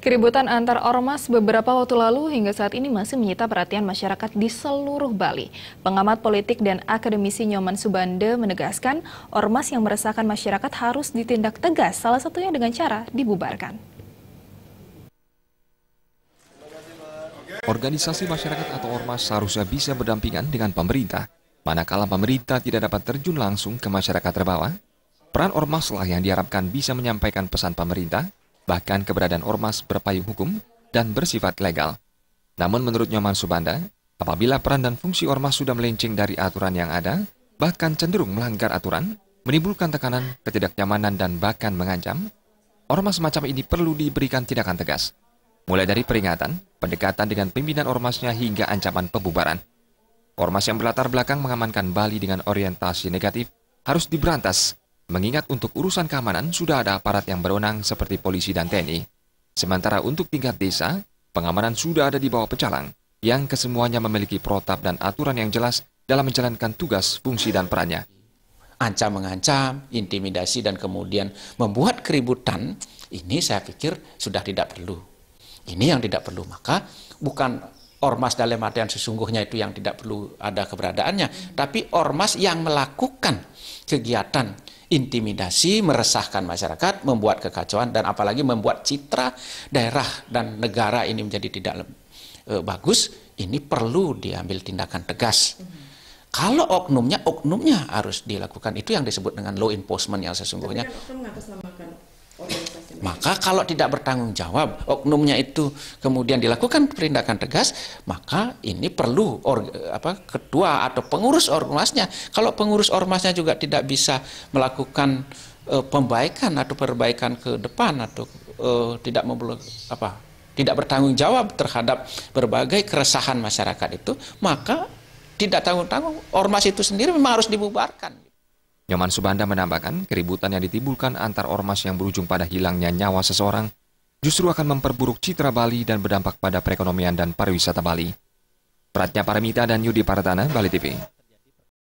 Keributan antar ormas beberapa waktu lalu hingga saat ini masih menyita perhatian masyarakat di seluruh Bali. Pengamat politik dan akademisi Nyoman Subande menegaskan, ormas yang meresahkan masyarakat harus ditindak tegas, salah satunya dengan cara dibubarkan. Organisasi masyarakat atau ormas seharusnya bisa berdampingan dengan pemerintah. Manakala pemerintah tidak dapat terjun langsung ke masyarakat terbawah, peran ormaslah yang diharapkan bisa menyampaikan pesan pemerintah bahkan keberadaan ormas berpayung hukum dan bersifat legal. Namun menurut Nyoman Subanda, apabila peran dan fungsi ormas sudah melenceng dari aturan yang ada, bahkan cenderung melanggar aturan, menimbulkan tekanan, ketidaknyamanan, dan bahkan mengancam, ormas semacam ini perlu diberikan tindakan tegas. Mulai dari peringatan, pendekatan dengan pimpinan ormasnya hingga ancaman pembubaran. Ormas yang berlatar belakang mengamankan Bali dengan orientasi negatif harus diberantas mengingat untuk urusan keamanan sudah ada aparat yang berwenang seperti polisi dan TNI. Sementara untuk tingkat desa, pengamanan sudah ada di bawah pecalang, yang kesemuanya memiliki protap dan aturan yang jelas dalam menjalankan tugas, fungsi, dan perannya. Ancam-mengancam, intimidasi, dan kemudian membuat keributan, ini saya pikir sudah tidak perlu. Ini yang tidak perlu, maka bukan ormas dalam artian sesungguhnya itu yang tidak perlu ada keberadaannya, tapi ormas yang melakukan kegiatan intimidasi, meresahkan masyarakat, membuat kekacauan, dan apalagi membuat citra daerah dan negara ini menjadi tidak e, bagus, ini perlu diambil tindakan tegas. Mm-hmm. Kalau oknumnya, oknumnya harus dilakukan. Itu yang disebut dengan law enforcement yang sesungguhnya. Tapi kan maka kalau tidak bertanggung jawab oknumnya itu kemudian dilakukan perindakan tegas, maka ini perlu or, apa, ketua atau pengurus ormasnya. Kalau pengurus ormasnya juga tidak bisa melakukan uh, pembaikan atau perbaikan ke depan atau uh, tidak apa tidak bertanggung jawab terhadap berbagai keresahan masyarakat itu, maka tidak tanggung-tanggung ormas itu sendiri memang harus dibubarkan. Nyoman Subanda menambahkan, keributan yang ditimbulkan antar ormas yang berujung pada hilangnya nyawa seseorang justru akan memperburuk citra Bali dan berdampak pada perekonomian dan pariwisata Bali. Pratnya Paramita dan Yudi Paratana, Bali TV.